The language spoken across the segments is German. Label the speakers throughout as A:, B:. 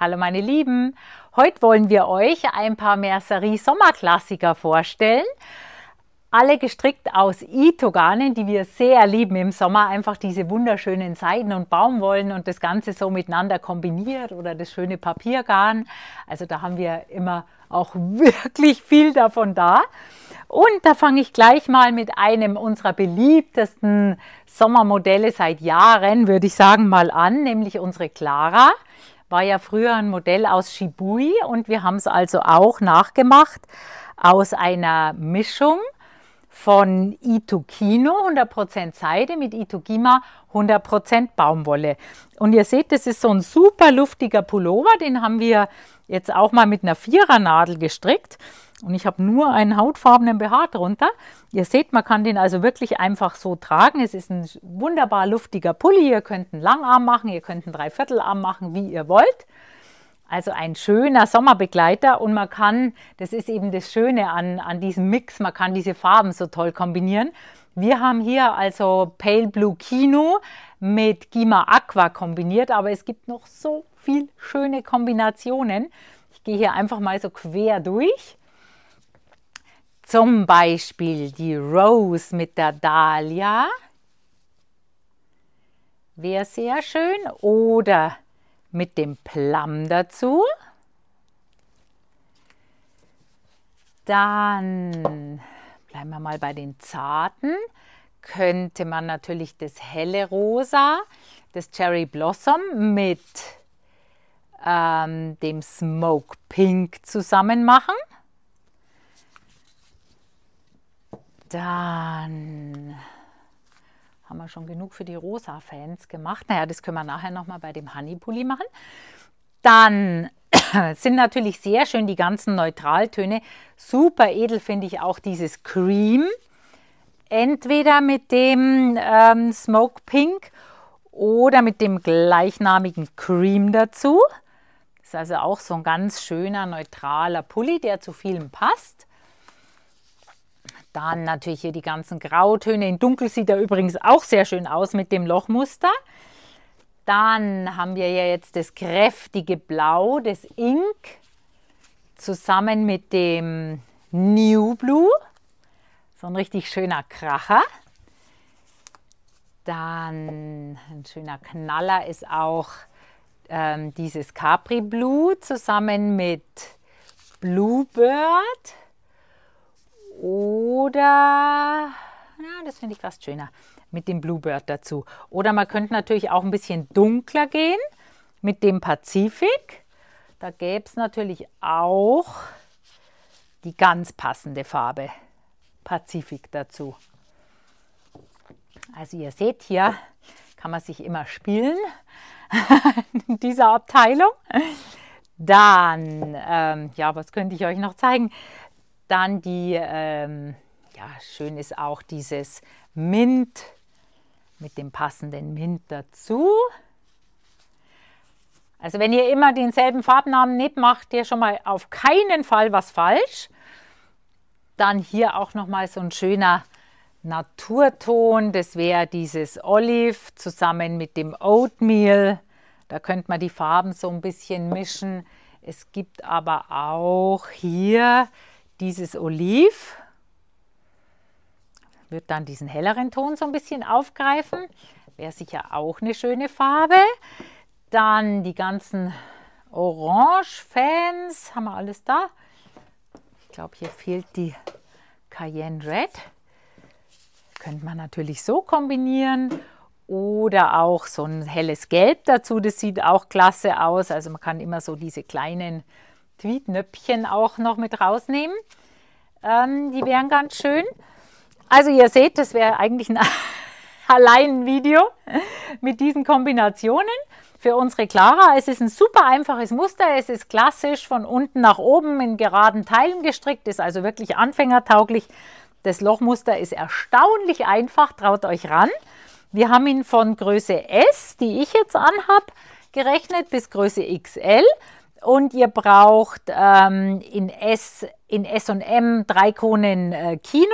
A: Hallo meine Lieben, heute wollen wir euch ein paar Mercerie Sommerklassiker vorstellen. Alle gestrickt aus Itoganen, die wir sehr lieben im Sommer, einfach diese wunderschönen Seiden und Baumwollen und das Ganze so miteinander kombiniert oder das schöne Papiergarn. Also da haben wir immer auch wirklich viel davon da. Und da fange ich gleich mal mit einem unserer beliebtesten Sommermodelle seit Jahren, würde ich sagen, mal an, nämlich unsere Clara war ja früher ein Modell aus Shibui und wir haben es also auch nachgemacht aus einer Mischung von Itukino 100% Seide mit Itukima 100% Baumwolle. Und ihr seht, das ist so ein super luftiger Pullover, den haben wir jetzt auch mal mit einer Vierernadel gestrickt. Und ich habe nur einen hautfarbenen BH drunter. Ihr seht, man kann den also wirklich einfach so tragen. Es ist ein wunderbar luftiger Pulli. Ihr könnt einen Langarm machen, ihr könnt einen Dreiviertelarm machen, wie ihr wollt. Also ein schöner Sommerbegleiter und man kann, das ist eben das Schöne an, an diesem Mix, man kann diese Farben so toll kombinieren. Wir haben hier also Pale Blue Kino mit Gima Aqua kombiniert, aber es gibt noch so viel schöne Kombinationen. Ich gehe hier einfach mal so quer durch zum Beispiel die Rose mit der Dahlia. Wäre sehr schön. Oder mit dem Plum dazu. Dann bleiben wir mal bei den Zarten. Könnte man natürlich das helle Rosa, das Cherry Blossom mit ähm, dem Smoke Pink zusammen machen. Dann haben wir schon genug für die Rosa-Fans gemacht. Naja, das können wir nachher nochmal bei dem Honeypulli machen. Dann sind natürlich sehr schön die ganzen Neutraltöne. Super edel finde ich auch dieses Cream. Entweder mit dem ähm, Smoke Pink oder mit dem gleichnamigen Cream dazu. Das ist also auch so ein ganz schöner, neutraler Pulli, der zu vielen passt. Dann natürlich hier die ganzen Grautöne. In dunkel sieht er übrigens auch sehr schön aus mit dem Lochmuster. Dann haben wir ja jetzt das kräftige Blau, das Ink, zusammen mit dem New Blue. So ein richtig schöner Kracher. Dann ein schöner Knaller ist auch ähm, dieses Capri Blue zusammen mit Bluebird. Oder, na, das finde ich fast schöner, mit dem Bluebird dazu. Oder man könnte natürlich auch ein bisschen dunkler gehen mit dem Pazifik. Da gäbe es natürlich auch die ganz passende Farbe Pazifik dazu. Also ihr seht hier, kann man sich immer spielen in dieser Abteilung. Dann, ähm, ja, was könnte ich euch noch zeigen? Dann die ähm, ja, schön ist auch dieses Mint mit dem passenden Mint dazu. Also wenn ihr immer denselben Farbnamen nehmt, macht ihr schon mal auf keinen Fall was falsch. Dann hier auch nochmal so ein schöner Naturton. Das wäre dieses Olive zusammen mit dem Oatmeal. Da könnte man die Farben so ein bisschen mischen. Es gibt aber auch hier dieses Olive. Wird dann diesen helleren Ton so ein bisschen aufgreifen. Wäre sicher auch eine schöne Farbe. Dann die ganzen Orange-Fans. Haben wir alles da? Ich glaube, hier fehlt die Cayenne Red. Könnte man natürlich so kombinieren oder auch so ein helles Gelb dazu. Das sieht auch klasse aus. Also man kann immer so diese kleinen Tweetnöppchen auch noch mit rausnehmen. Ähm, die wären ganz schön. Also ihr seht, das wäre eigentlich ein Allein-Video mit diesen Kombinationen. Für unsere Clara, es ist ein super einfaches Muster, es ist klassisch von unten nach oben in geraden Teilen gestrickt, ist also wirklich anfängertauglich. Das Lochmuster ist erstaunlich einfach, traut euch ran. Wir haben ihn von Größe S, die ich jetzt anhab, gerechnet bis Größe XL und ihr braucht ähm, in S, in S und M drei Konen äh, Kino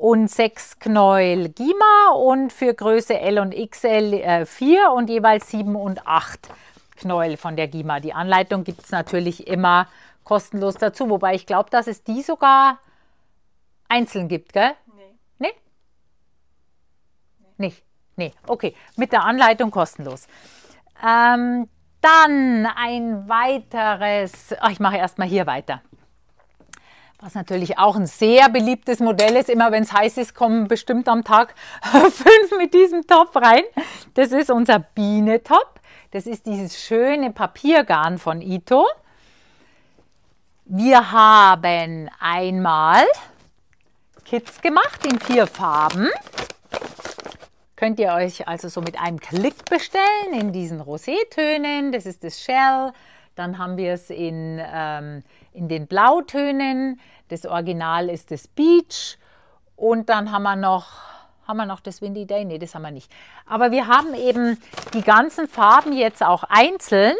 A: und 6 Knäuel Gima und für Größe L und XL äh, 4 und jeweils 7 und 8 Knäuel von der Gima. Die Anleitung gibt es natürlich immer kostenlos dazu, wobei ich glaube, dass es die sogar einzeln gibt, gell? Nee. Nee? nee. Nicht? Nee, okay. Mit der Anleitung kostenlos. Ähm, dann ein weiteres. Ach, ich mache erstmal hier weiter. Was natürlich auch ein sehr beliebtes Modell ist. Immer wenn es heiß ist, kommen bestimmt am Tag fünf mit diesem Top rein. Das ist unser Biene-Top. Das ist dieses schöne Papiergarn von Ito. Wir haben einmal Kits gemacht in vier Farben. Könnt ihr euch also so mit einem Klick bestellen in diesen Rosé-Tönen. Das ist das Shell, dann haben wir es in, ähm, in den Blautönen. Das Original ist das Beach. Und dann haben wir noch, haben wir noch das Windy Day? Nee, das haben wir nicht. Aber wir haben eben die ganzen Farben jetzt auch einzeln.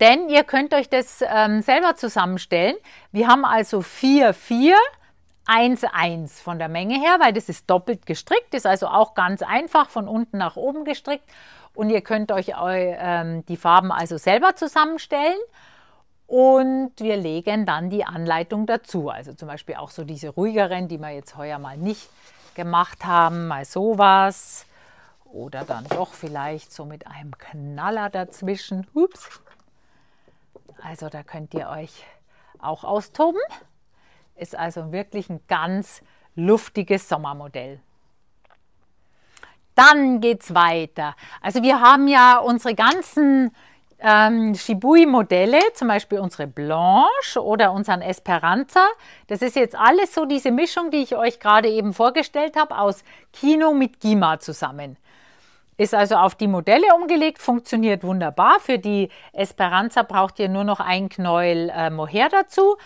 A: Denn ihr könnt euch das ähm, selber zusammenstellen. Wir haben also 4, 4, 1, 1 von der Menge her, weil das ist doppelt gestrickt, ist also auch ganz einfach von unten nach oben gestrickt. Und ihr könnt euch ähm, die Farben also selber zusammenstellen. Und wir legen dann die Anleitung dazu. Also zum Beispiel auch so diese ruhigeren, die wir jetzt heuer mal nicht gemacht haben, mal sowas. Oder dann doch vielleicht so mit einem Knaller dazwischen. Ups. Also da könnt ihr euch auch austoben. Ist also wirklich ein ganz luftiges Sommermodell dann geht's weiter. Also wir haben ja unsere ganzen ähm, Shibui-Modelle, zum Beispiel unsere Blanche oder unseren Esperanza. Das ist jetzt alles so diese Mischung, die ich euch gerade eben vorgestellt habe, aus Kino mit Gima zusammen. Ist also auf die Modelle umgelegt, funktioniert wunderbar. Für die Esperanza braucht ihr nur noch ein Knäuel äh, Mohair dazu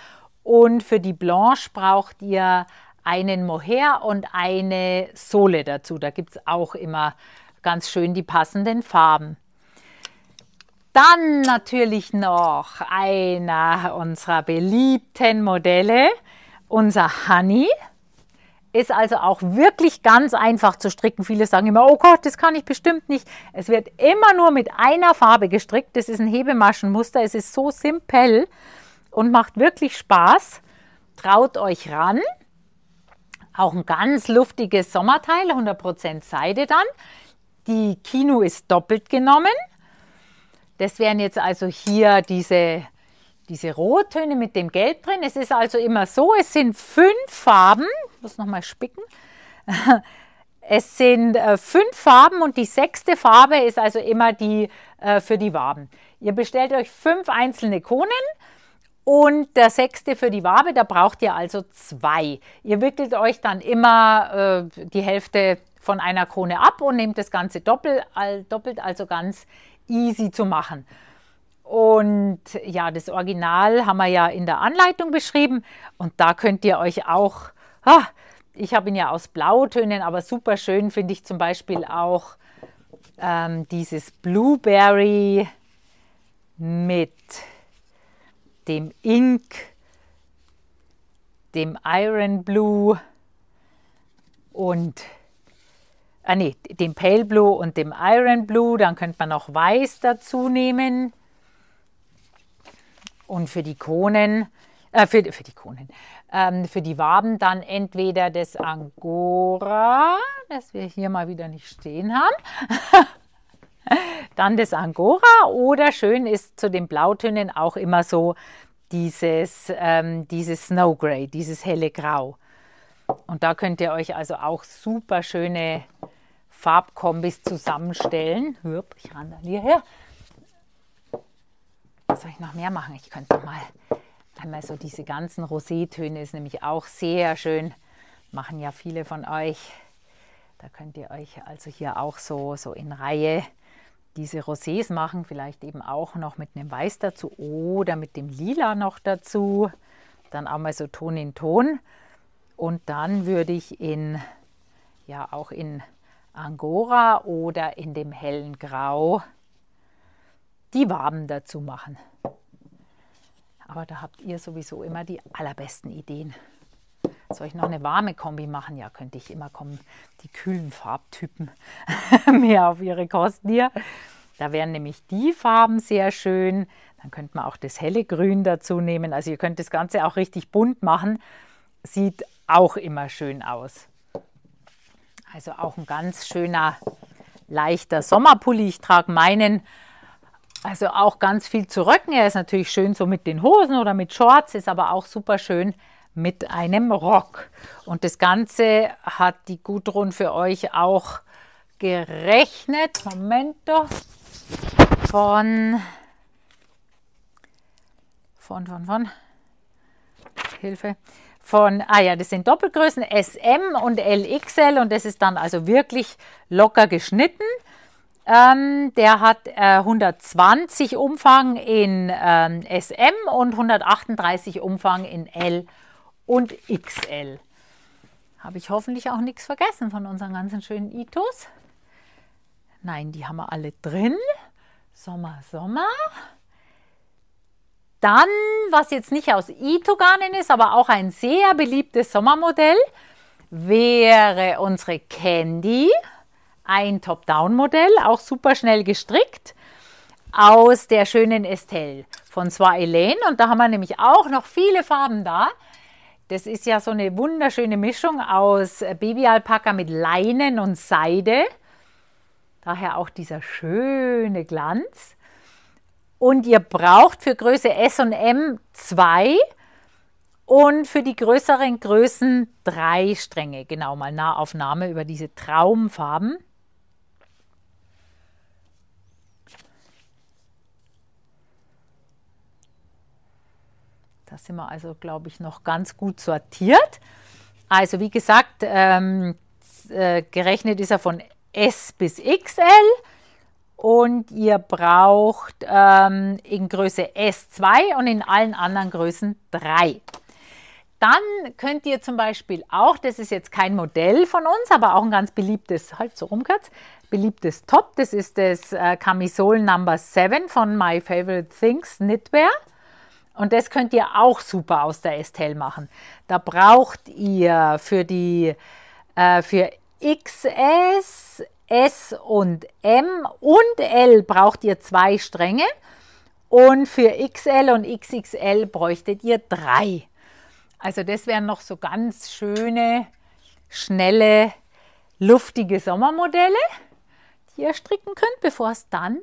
A: und für die Blanche braucht ihr einen Mohair und eine Sohle dazu. Da gibt es auch immer ganz schön die passenden Farben. Dann natürlich noch einer unserer beliebten Modelle, unser Honey. Ist also auch wirklich ganz einfach zu stricken. Viele sagen immer, oh Gott, das kann ich bestimmt nicht. Es wird immer nur mit einer Farbe gestrickt. Das ist ein Hebemaschenmuster. Es ist so simpel und macht wirklich Spaß. Traut euch ran. Auch ein ganz luftiges Sommerteil, 100% Seide dann. Die Kino ist doppelt genommen. Das wären jetzt also hier diese, diese Rottöne mit dem Gelb drin. Es ist also immer so, es sind fünf Farben. Ich muss nochmal spicken. Es sind äh, fünf Farben und die sechste Farbe ist also immer die äh, für die Waben. Ihr bestellt euch fünf einzelne Konen und der sechste für die Wabe, da braucht ihr also zwei. Ihr wickelt euch dann immer äh, die Hälfte von einer Krone ab und nehmt das Ganze doppelt, all, doppelt, also ganz easy zu machen. Und ja, das Original haben wir ja in der Anleitung beschrieben und da könnt ihr euch auch, ah, ich habe ihn ja aus Blautönen, aber super schön finde ich zum Beispiel auch ähm, dieses Blueberry mit dem Ink, dem Iron Blue und ah nee, dem Pale Blue und dem Iron Blue. Dann könnte man noch Weiß dazu nehmen. Und für die Konen, äh, für, für die Konen, ähm, für die Waben dann entweder das Angora, das wir hier mal wieder nicht stehen haben. dann das Angora oder schön ist zu den Blautönen auch immer so dieses, ähm, dieses Snow Gray, dieses helle Grau. Und da könnt ihr euch also auch super schöne Farbkombis zusammenstellen. Hüpp, ich randaliere her. Was soll ich noch mehr machen? Ich könnte noch mal einmal so diese ganzen Rosé-Töne, ist nämlich auch sehr schön. Machen ja viele von euch. Da könnt ihr euch also hier auch so, so in Reihe diese Rosés machen, vielleicht eben auch noch mit einem Weiß dazu oder mit dem Lila noch dazu. Dann auch mal so Ton in Ton. Und dann würde ich in, ja, auch in Angora oder in dem hellen Grau die Waben dazu machen. Aber da habt ihr sowieso immer die allerbesten Ideen. Soll ich noch eine warme Kombi machen? Ja, könnte ich immer kommen. Die kühlen Farbtypen mehr auf ihre Kosten hier. Da wären nämlich die Farben sehr schön. Dann könnte man auch das helle Grün dazu nehmen. Also ihr könnt das Ganze auch richtig bunt machen. Sieht auch immer schön aus. Also auch ein ganz schöner, leichter Sommerpulli. Ich trage meinen also auch ganz viel zu röcken. Er ist natürlich schön so mit den Hosen oder mit Shorts, ist aber auch super schön mit einem Rock. Und das Ganze hat die Gudrun für euch auch gerechnet. Moment doch. Von, von, von, von, Hilfe. Von, ah ja, das sind Doppelgrößen SM und LXL und das ist dann also wirklich locker geschnitten. Ähm, der hat äh, 120 Umfang in ähm, SM und 138 Umfang in LXL und XL. Habe ich hoffentlich auch nichts vergessen von unseren ganzen schönen Itos? Nein, die haben wir alle drin. Sommer, Sommer. Dann, was jetzt nicht aus Itoganen ist, aber auch ein sehr beliebtes Sommermodell, wäre unsere Candy. Ein Top-Down-Modell, auch super schnell gestrickt, aus der schönen Estelle von Soir Elaine. Und da haben wir nämlich auch noch viele Farben da. Das ist ja so eine wunderschöne Mischung aus äh, Babyalpaka mit Leinen und Seide. Daher auch dieser schöne Glanz. Und ihr braucht für Größe S und M zwei und für die größeren Größen drei Stränge. Genau mal Nahaufnahme über diese Traumfarben. Da sind wir also, glaube ich, noch ganz gut sortiert. Also wie gesagt, ähm, äh, gerechnet ist er von S bis XL und ihr braucht ähm, in Größe S2 und in allen anderen Größen 3. Dann könnt ihr zum Beispiel auch, das ist jetzt kein Modell von uns, aber auch ein ganz beliebtes, halt so rumkürz, beliebtes Top. Das ist das äh, Camisole Number 7 von My Favorite Things Knitwear. Und das könnt ihr auch super aus der Estelle machen. Da braucht ihr für die äh, für XS, S und M und L braucht ihr zwei Stränge und für XL und XXL bräuchtet ihr drei. Also das wären noch so ganz schöne, schnelle, luftige Sommermodelle, die ihr stricken könnt, bevor es dann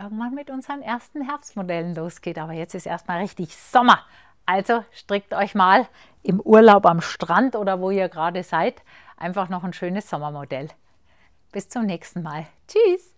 A: irgendwann mit unseren ersten Herbstmodellen losgeht. Aber jetzt ist erstmal richtig Sommer. Also strickt euch mal im Urlaub am Strand oder wo ihr gerade seid einfach noch ein schönes Sommermodell. Bis zum nächsten Mal. Tschüss!